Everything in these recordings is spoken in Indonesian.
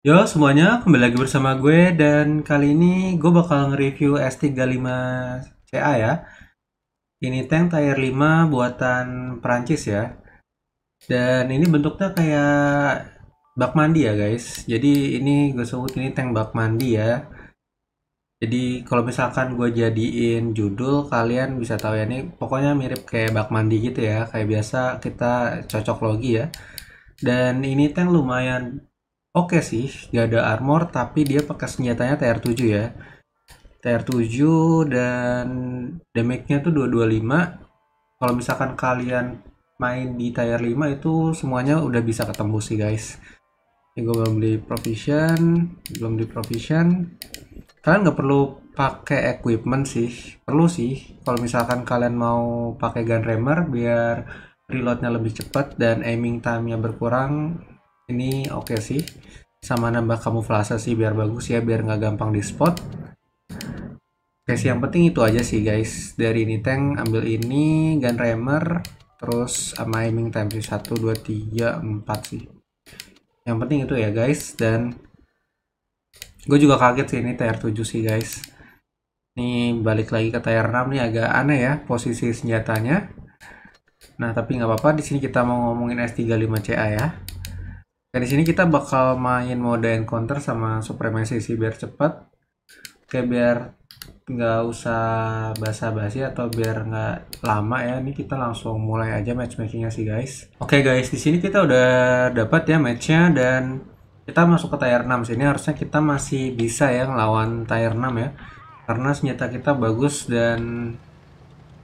Yo semuanya, kembali lagi bersama gue dan kali ini gue bakal nge-review S35CA ya. Ini tank tier 5 buatan Perancis ya. Dan ini bentuknya kayak bak mandi ya guys. Jadi ini gue sebut ini tank bak mandi ya. Jadi kalau misalkan gue jadiin judul kalian bisa tahu ya ini pokoknya mirip kayak bak mandi gitu ya. Kayak biasa kita cocok logi ya. Dan ini tank lumayan Oke sih, gak ada armor tapi dia pakai senjatanya TR7 ya. TR7 dan damage-nya tuh 225. Kalau misalkan kalian main di tr 5 itu semuanya udah bisa ketemu sih guys. Ini gue belum di provision, belum di provision. Kalian nggak perlu pakai equipment sih, perlu sih. Kalau misalkan kalian mau pakai gun rammer biar reloadnya lebih cepat dan aiming time-nya berkurang ini oke okay sih sama nambah kamuflase sih biar bagus ya biar nggak gampang di spot oke okay sih yang penting itu aja sih guys dari ini tank ambil ini gun rammer terus sama aiming time sih 1 2 3 4 sih yang penting itu ya guys dan gue juga kaget sih ini TR7 sih guys ini balik lagi ke TR6 nih agak aneh ya posisi senjatanya Nah, tapi nggak apa-apa. Di sini kita mau ngomongin S35CA ya. Dan di sini kita bakal main mode encounter sama supremacy sih biar cepat. Oke, biar nggak usah basa-basi atau biar nggak lama ya. Ini kita langsung mulai aja matchmakingnya sih guys. Oke guys, di sini kita udah dapat ya matchnya dan kita masuk ke tier 6 sini harusnya kita masih bisa ya lawan tier 6 ya. Karena senjata kita bagus dan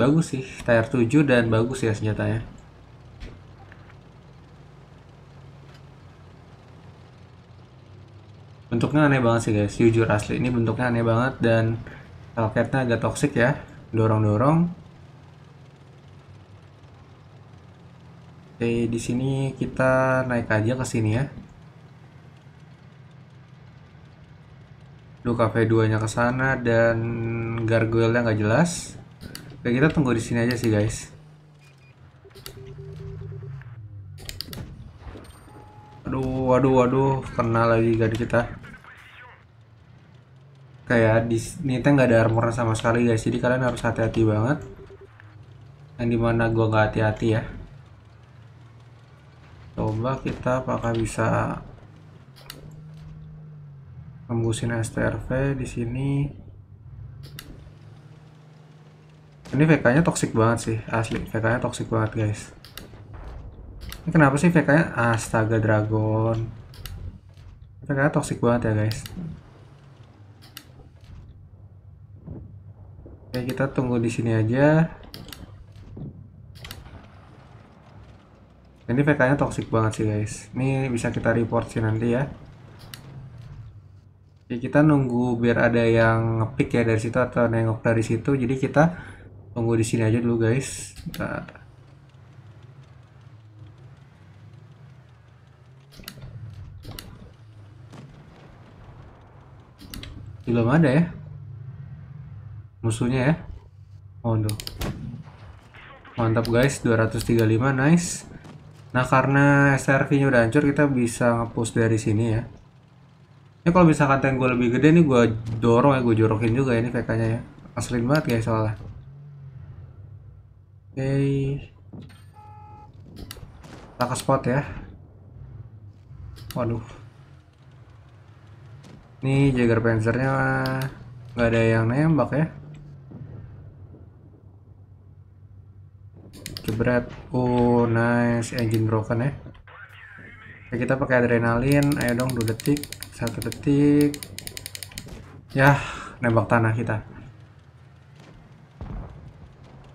bagus sih tier 7 dan bagus ya senjatanya. bentuknya aneh banget sih guys jujur asli ini bentuknya aneh banget dan kalketnya agak toksik ya dorong-dorong oke di sini kita naik aja ke sini ya Lu kafe duanya ke sana dan gargoyle nya nggak jelas oke kita tunggu di sini aja sih guys waduh waduh kena lagi guys kita kayak di sini teh nggak ada armor sama sekali guys jadi kalian harus hati-hati banget yang dimana gua nggak hati-hati ya coba kita apakah bisa nembusin STRV di sini ini VK nya toxic banget sih asli VK nya toxic banget guys ini kenapa sih VK-nya? Astaga Dragon. VK-nya toxic banget ya guys. Oke kita tunggu di sini aja. Ini VK-nya toxic banget sih guys. Ini bisa kita report sih nanti ya. Oke, kita nunggu biar ada yang ngepick ya dari situ atau nengok dari situ. Jadi kita tunggu di sini aja dulu guys. Kita Belum ada ya. Musuhnya ya. Waduh. Oh, Mantap guys, 235 nice. Nah, karena SRV-nya udah hancur, kita bisa ngepush dari sini ya. Ini kalau misalkan tank gue lebih gede nih, gue dorong ya, gue jorokin juga ya ini PK-nya ya. Aslin banget guys soalnya. Oke. Okay. Kita ke spot ya. Waduh. Nih jagger Panzernya nggak ada yang nembak ya. Jebret. Oh nice engine broken ya. Oke, ya, kita pakai adrenalin. Ayo dong dua detik, satu detik. Yah, nembak tanah kita.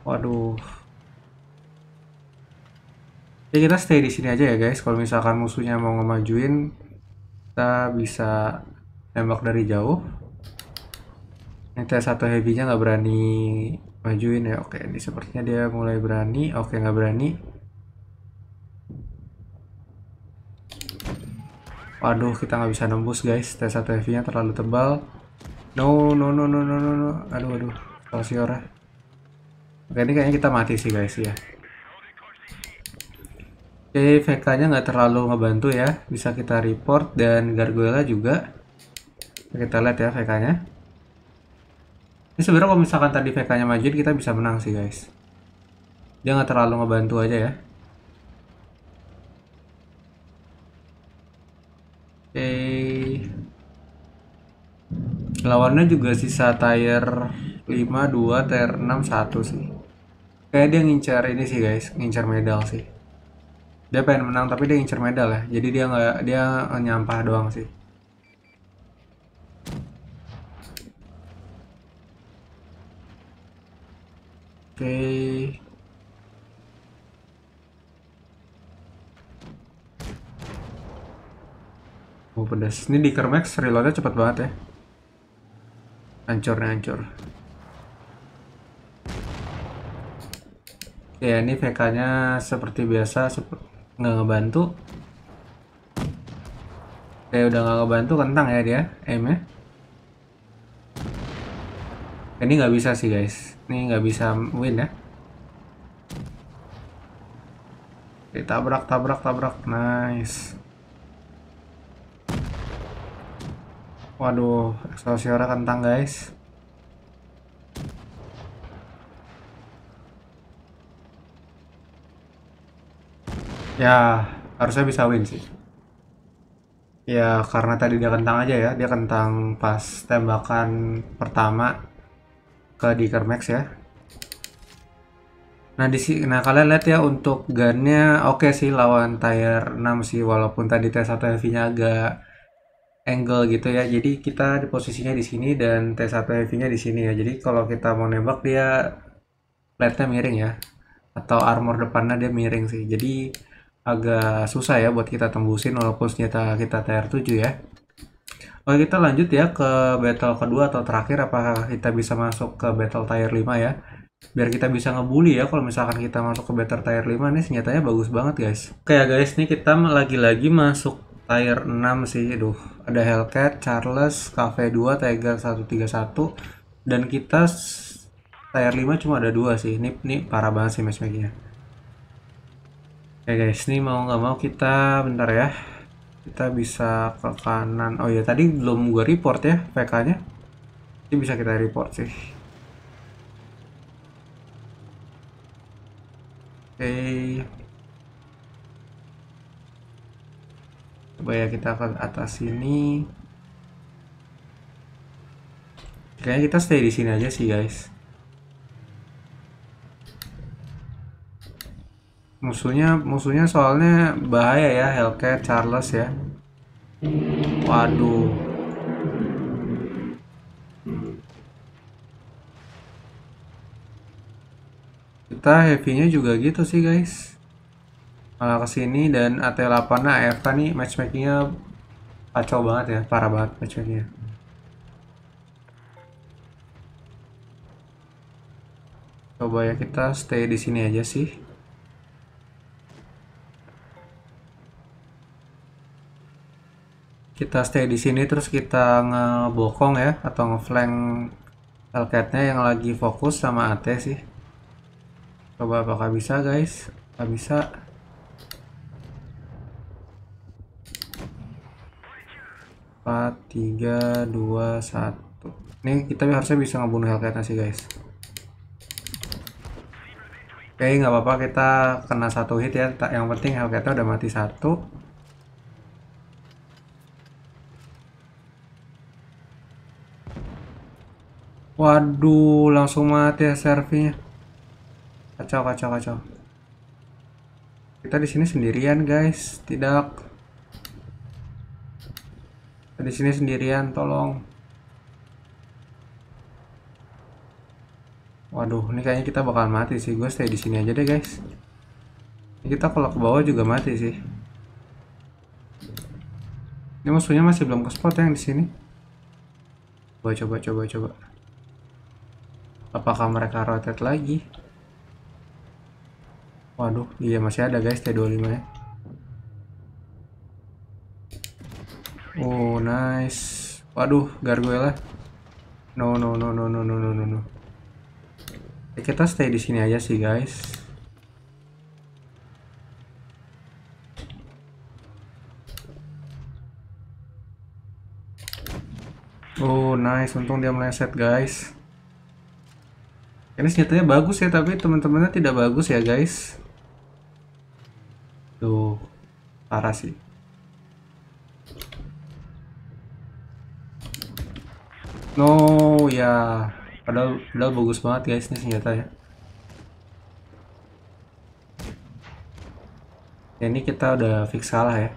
Waduh. Ya kita stay di sini aja ya guys. Kalau misalkan musuhnya mau ngemajuin, kita bisa nembak dari jauh ini T1 heavy-nya nggak berani majuin ya oke ini sepertinya dia mulai berani oke nggak berani waduh kita nggak bisa nembus guys T1 heavy-nya terlalu tebal no no no no no no, no. aduh aduh ora. Ya. oke ini kayaknya kita mati sih guys ya Oke, VK-nya nggak terlalu ngebantu ya. Bisa kita report dan Gargoyle juga kita lihat ya VK nya ini sebenarnya kalau misalkan tadi VK nya majuin kita bisa menang sih guys dia nggak terlalu ngebantu aja ya oke lawannya juga sisa tire 5, 2, tier 6, 1 sih kayak dia ngincar ini sih guys ngincar medal sih dia pengen menang tapi dia ngincar medal ya jadi dia nggak dia nyampah doang sih okay. Oh pedas. Ini di Kermax reloadnya cepat banget ya. Hancurnya hancur. Ya ini VK-nya seperti biasa nggak ngebantu. Kayak eh, udah nggak ngebantu kentang ya dia, aim ini nggak bisa sih guys. Ini nggak bisa win ya. Oke, tabrak, tabrak, tabrak. Nice. Waduh, eksosiora kentang guys. Ya, harusnya bisa win sih. Ya, karena tadi dia kentang aja ya. Dia kentang pas tembakan pertama ke di Kermax ya nah di nah kalian lihat ya untuk gunnya oke okay sih lawan tier 6 sih walaupun tadi T1 heavy nya agak angle gitu ya jadi kita di posisinya di sini dan T1 heavy nya di sini ya jadi kalau kita mau nembak dia flatnya miring ya atau armor depannya dia miring sih jadi agak susah ya buat kita tembusin walaupun senjata kita tier 7 ya Oke kita lanjut ya ke battle kedua atau terakhir apakah kita bisa masuk ke battle tier 5 ya biar kita bisa ngebully ya kalau misalkan kita masuk ke battle tier 5 ini senjatanya bagus banget guys oke ya guys ini kita lagi-lagi masuk tier 6 sih aduh ada Hellcat, Charles, Cafe 2, Tiger 131 dan kita tier 5 cuma ada dua sih ini, ini parah banget sih matchmakingnya oke guys ini mau nggak mau kita bentar ya kita bisa ke kanan oh ya tadi belum gue report ya PK nya ini bisa kita report sih oke okay. coba ya kita ke atas sini kayaknya kita stay di sini aja sih guys musuhnya musuhnya soalnya bahaya ya Hellcat Charles ya waduh kita heavy-nya juga gitu sih guys malah kesini dan AT8 nya AFK nih matchmakingnya kacau banget ya parah banget matchmaking-nya coba ya kita stay di sini aja sih kita stay di sini terus kita ngebokong ya atau ngeflank Hellcat-nya yang lagi fokus sama AT sih. Coba apakah bisa guys? Gak bisa. Empat, tiga, dua, satu. Ini kita harusnya bisa ngebunuh Hellcat-nya sih guys. Oke, nggak apa-apa kita kena satu hit ya. Yang penting Hellcat-nya udah mati satu. Waduh, langsung mati ya servinya. Kacau, kacau, kacau. Kita di sini sendirian, guys. Tidak. Kita di sini sendirian, tolong. Waduh, ini kayaknya kita bakal mati sih. Gue stay di sini aja deh, guys. Ini kita kalau ke bawah juga mati sih. Ini musuhnya masih belum ke spot ya, yang di sini. Coba, coba, coba, coba. Apakah mereka rotate lagi? Waduh, iya masih ada guys T25 ya. Oh, nice. Waduh, gargoyle. No, no, no, no, no, no, no, no, no. Ya, kita stay di sini aja sih, guys. Oh, nice. Untung dia meleset, guys. Ini senjatanya bagus ya, tapi teman-temannya tidak bagus ya, guys. Tuh, parah sih. No, ya. Padahal, padahal bagus banget guys ini senjatanya. Ya, ini kita udah fix salah ya.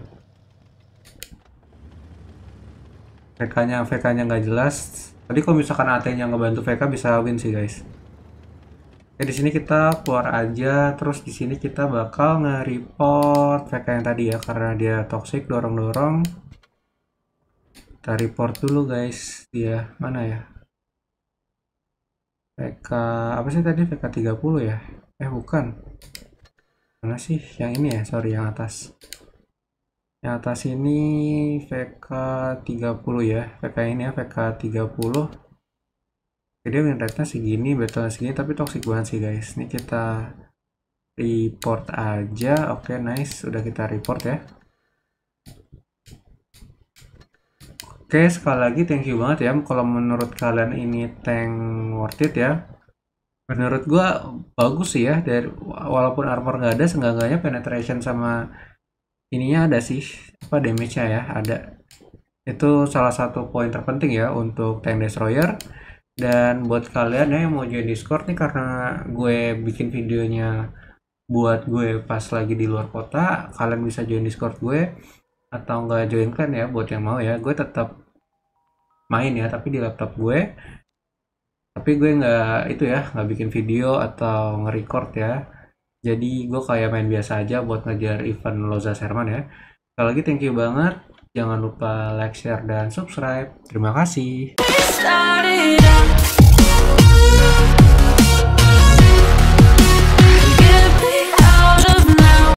VK-nya VK-nya nggak jelas. Tadi kalau misalkan AT-nya ngebantu VK bisa win sih guys ya di sini kita keluar aja terus di sini kita bakal nge-report VK yang tadi ya karena dia toxic dorong-dorong kita report dulu guys dia mana ya VK apa sih tadi VK 30 ya eh bukan mana sih yang ini ya sorry yang atas yang atas ini VK 30 ya VK ini ya VK 30 jadi win rate-nya segini battle segini tapi toxic banget sih guys ini kita report aja oke okay, nice udah kita report ya oke okay, sekali lagi thank you banget ya kalau menurut kalian ini tank worth it ya menurut gua bagus sih ya dari walaupun armor nggak ada seenggak-enggaknya penetration sama ininya ada sih apa damage-nya ya ada itu salah satu poin terpenting ya untuk tank destroyer dan buat kalian ya yang mau join Discord nih karena gue bikin videonya buat gue pas lagi di luar kota kalian bisa join Discord gue atau enggak join kan ya buat yang mau ya gue tetap main ya tapi di laptop gue tapi gue nggak itu ya nggak bikin video atau nge-record ya jadi gue kayak main biasa aja buat ngejar event Loza Sherman ya sekali lagi thank you banget Jangan lupa like, share, dan subscribe. Terima kasih.